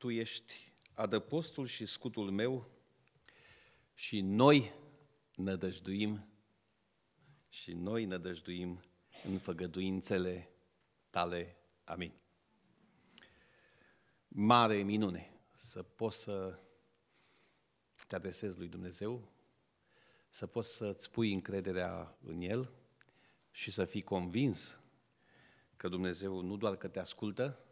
Tu ești adăpostul și scutul meu și noi nădăjduim și noi nădăjduim în făgăduințele tale. Amin. Mare minune să poți să te adresezi lui Dumnezeu, să poți să-ți pui încrederea în El și să fii convins că Dumnezeu nu doar că te ascultă,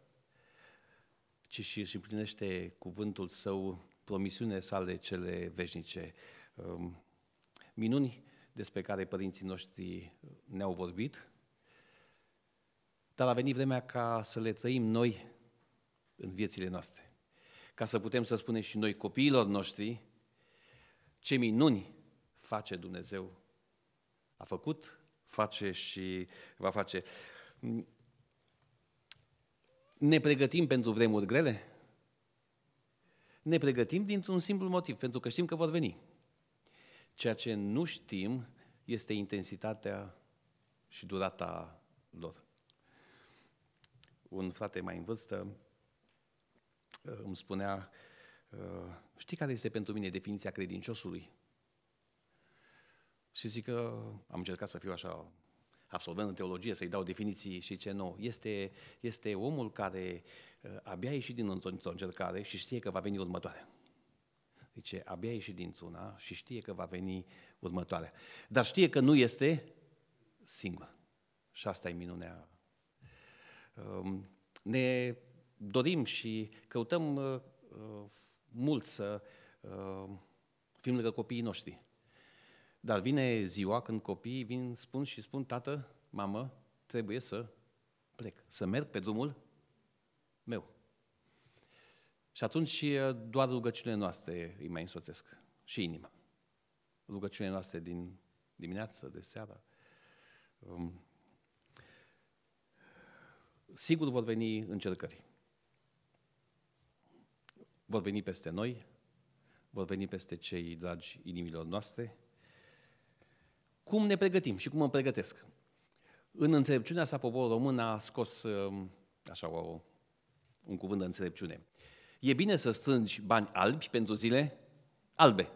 ci și își împlinește cuvântul său, promisiunile sale cele veșnice. Um, minuni despre care părinții noștri ne-au vorbit, dar a venit vremea ca să le trăim noi în viețile noastre, ca să putem să spunem și noi copiilor noștri ce minuni face Dumnezeu. A făcut, face și va face. Ne pregătim pentru vremuri grele? Ne pregătim dintr-un simplu motiv, pentru că știm că vor veni. Ceea ce nu știm este intensitatea și durata lor. Un frate mai în vârstă uh, îmi spunea, uh, știi care este pentru mine definiția credinciosului? Și zic că am încercat să fiu așa absolvent în teologie, să-i dau definiții și ce nu. Este, este omul care uh, abia ieșit din o încercare și știe că va veni următoarea. Zice, abia ieșit din una și știe că va veni următoarea. Dar știe că nu este singur. Și asta e minunea. Um, ne dorim și căutăm uh, uh, mult să fim lângă copiii noștri. Dar vine ziua când copiii vin spun și spun, tată, mamă, trebuie să plec, să merg pe drumul meu. Și atunci eh, doar rugăciunile noastre îi mai însoțesc și inima. Rugăciunile noastre din dimineață, de seară. Um, sigur vor veni încercări. Vor veni peste noi, vor veni peste cei dragi inimilor noastre, cum ne pregătim și cum mă pregătesc? În înțelepciunea sa, poporul român a scos um, așa o, un cuvânt de înțelepciune. E bine să strângi bani albi pentru zile albe,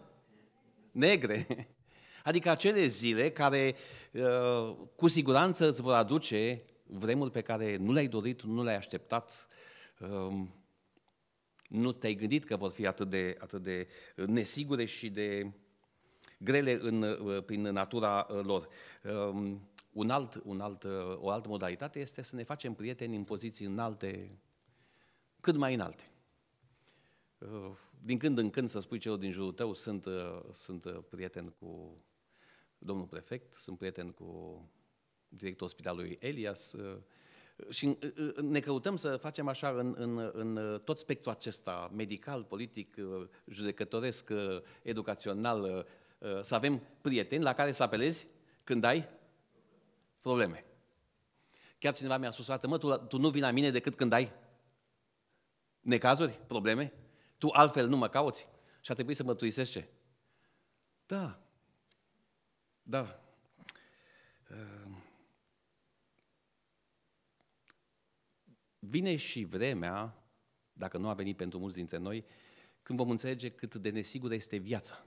negre. Adică acele zile care uh, cu siguranță îți vor aduce vremuri pe care nu le-ai dorit, nu le-ai așteptat, um, nu te-ai gândit că vor fi atât de, atât de nesigure și de grele în, uh, prin natura uh, lor. Um, un alt, un alt, uh, o altă modalitate este să ne facem prieteni în poziții înalte, cât mai înalte. Din când în când să spui celor din jurul tău, sunt, sunt prieten cu domnul prefect, sunt prieten cu directorul spitalului Elias, și ne căutăm să facem așa în, în, în tot spectrul acesta, medical, politic, judecătoresc, educațional, Eh, să avem prieteni la care să apelezi când ai probleme. Chiar cineva mi-a spus o dată, mă, tu, tu nu vii la mine decât când ai necazuri, probleme? Tu altfel nu mă cauți? Și a trebuit să mă tuisești ce? Da. Da. Eh, vine și vremea, dacă nu a venit pentru mulți dintre noi, când vom înțelege cât de nesigură este viața.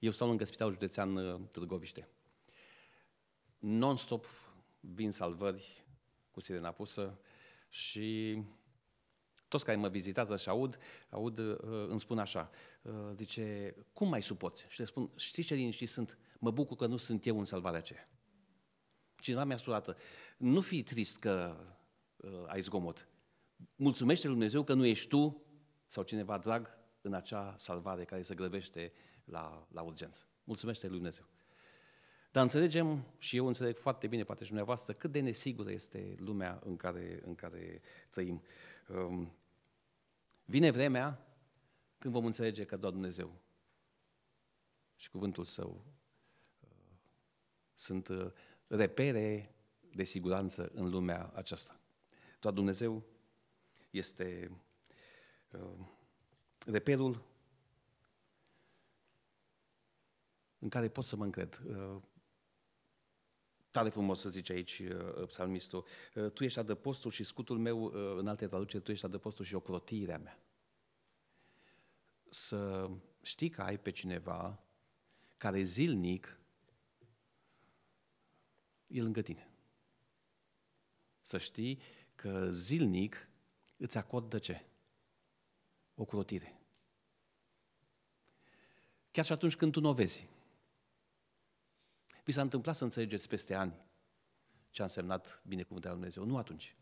Eu stau lângă Spitalul Județean uh, Târgoviște. Non-stop vin salvări cu sirena pusă și toți care mă vizitează și aud, aud uh, îmi spun așa, uh, zice, cum mai supoți? Și le spun, știi ce liniștit sunt? Mă bucur că nu sunt eu în salvarea aceea. Cineva mi-a surat, nu fi trist că uh, ai zgomot. Mulțumește Lui Dumnezeu că nu ești tu sau cineva drag în acea salvare care se grăbește uh, la, la urgență. Mulțumește lui Dumnezeu. Dar înțelegem, și eu înțeleg foarte bine, poate și dumneavoastră, cât de nesigură este lumea în care, în care trăim. Um, vine vremea când vom înțelege că doar Dumnezeu și cuvântul Său uh, sunt uh, repere de siguranță în lumea aceasta. Doar Dumnezeu este uh, reperul în care pot să mă încred. Uh, Tare frumos să zice aici uh, psalmistul, uh, tu ești adăpostul și scutul meu, în alte traduceri, tu ești adăpostul și ocrotirea mea. Să știi că ai pe cineva care zilnic e lângă tine. Să știi că zilnic îți acordă ce? O crotire. Chiar și atunci când tu nu o vezi. Vi s-a întâmplat să înțelegeți peste ani ce a însemnat binecuvântarea lui Dumnezeu. Nu atunci.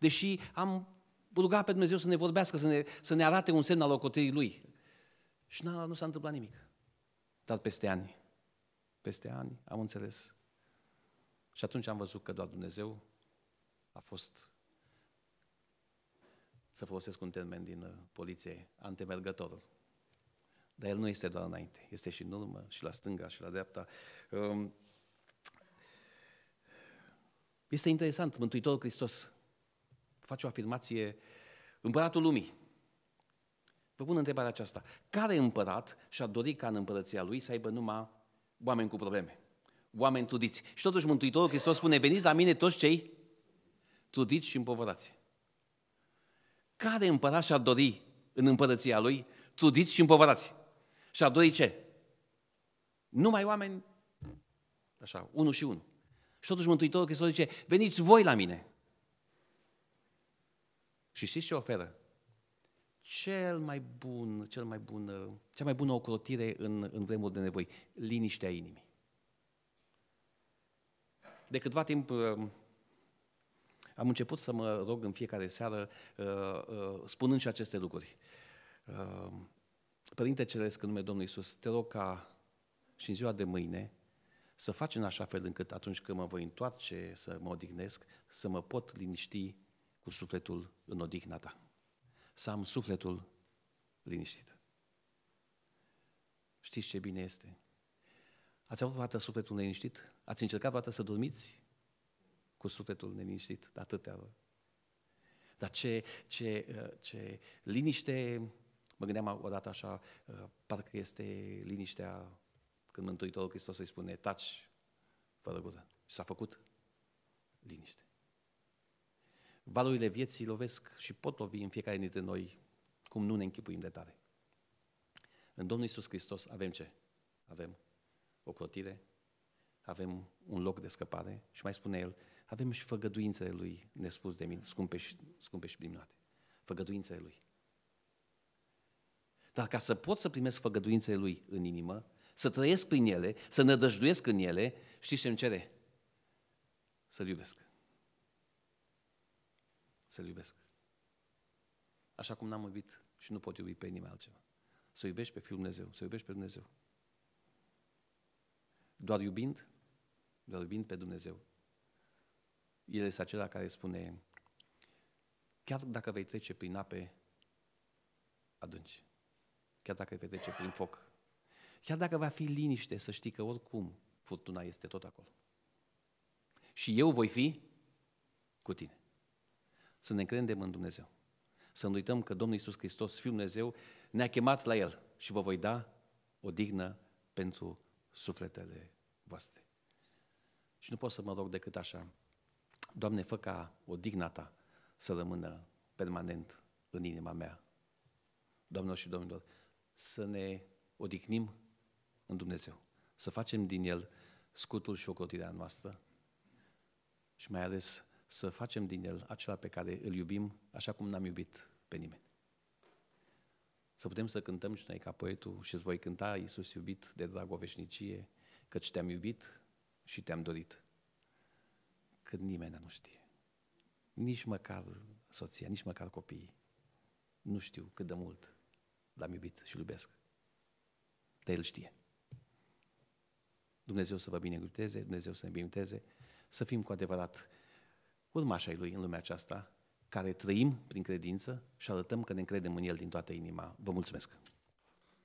Deși am rugat pe Dumnezeu să ne vorbească, să ne, să ne arate un semn al ocotirii Lui. Și n-a, nu s-a întâmplat nimic. Dar peste ani, peste ani am înțeles. Și atunci am văzut că doar Dumnezeu a fost, să folosesc un termen din uh, poliție, antemergătorul. Dar El nu este doar înainte, este și în urmă, și la stânga, și la dreapta. Um, este interesant, Mântuitorul Hristos face o afirmație, împăratul lumii. Vă pun întrebarea aceasta. Care împărat și-a dorit ca în împărăția lui să aibă numai oameni cu probleme? Oameni trudiți. Și totuși Mântuitorul Hristos spune, veniți la mine toți cei trudiți și împovărați. Care împărat și a dori în împărăția lui trudiți și împovărați? Și a doi ce? Numai oameni, așa, unul și unul. Și totuși Mântuitorul Hristos zice, veniți voi la mine. Și știți ce oferă? Cel mai bun, cel mai bun, cea mai bună ocrotire în, în vremuri de nevoi, liniștea inimii. De câtva timp uh, am început să mă rog în fiecare seară, uh, uh, spunând și aceste lucruri. Părinte Ceresc, în numele Domnului Iisus, te rog ca și în ziua de mâine să faci în așa fel încât atunci când mă voi întoarce să mă odihnesc, să mă pot liniști cu sufletul în odihna ta. Să am sufletul liniștit. Știți ce bine este? Ați avut vreodată sufletul neliniștit? Ați încercat vreodată să dormiți cu sufletul neliniștit atâtea ori? Dar ce, ce, ce liniște Mă gândeam odată așa, uh, parcă este liniștea când Mântuitorul Hristos îi spune, taci, fără gură. Și s-a făcut liniște. Valurile vieții lovesc și pot lovi în fiecare dintre noi, cum nu ne închipuim de tare. În Domnul Isus Hristos avem ce? Avem o clotire, avem un loc de scăpare și mai spune el, avem și făgăduințele lui nespus de mine, scumpe și, scumpe și blimnate. Făgăduințele lui. Dar ca să pot să primesc făgăduințele Lui în inimă, să trăiesc prin ele, să nădăjduiesc în ele, știți ce îmi cere? Să-L iubesc. Să-L iubesc. Așa cum n-am iubit și nu pot iubi pe nimeni altceva. Să iubești pe Fiul Dumnezeu, să iubești pe Dumnezeu. Doar iubind, doar iubind pe Dumnezeu. El este acela care spune, chiar dacă vei trece prin ape adânci, chiar dacă trece prin foc. Chiar dacă va fi liniște, să știi că oricum furtuna este tot acolo. Și eu voi fi cu tine. Să ne credem în Dumnezeu. Să nu uităm că Domnul Iisus Hristos, Fiul Dumnezeu, ne-a chemat la El și vă voi da o dignă pentru sufletele voastre. Și nu pot să mă rog decât așa, Doamne, fă ca o digna Ta să rămână permanent în inima mea. Doamnelor și domnilor, să ne odihnim în Dumnezeu, să facem din El scutul și ocotirea noastră și mai ales să facem din El acela pe care îl iubim așa cum n-am iubit pe nimeni. Să putem să cântăm și noi ca poetul și îți voi cânta Iisus iubit de drag o veșnicie, căci te-am iubit și te-am dorit. Când nimeni nu știe. Nici măcar soția, nici măcar copiii. Nu știu cât de mult L-am iubit și iubesc. Dar El știe. Dumnezeu să vă binecuvânteze, Dumnezeu să ne binecuvânteze, să fim cu adevărat urmașa Lui în lumea aceasta, care trăim prin credință și arătăm că ne încredem în El din toată inima. Vă mulțumesc!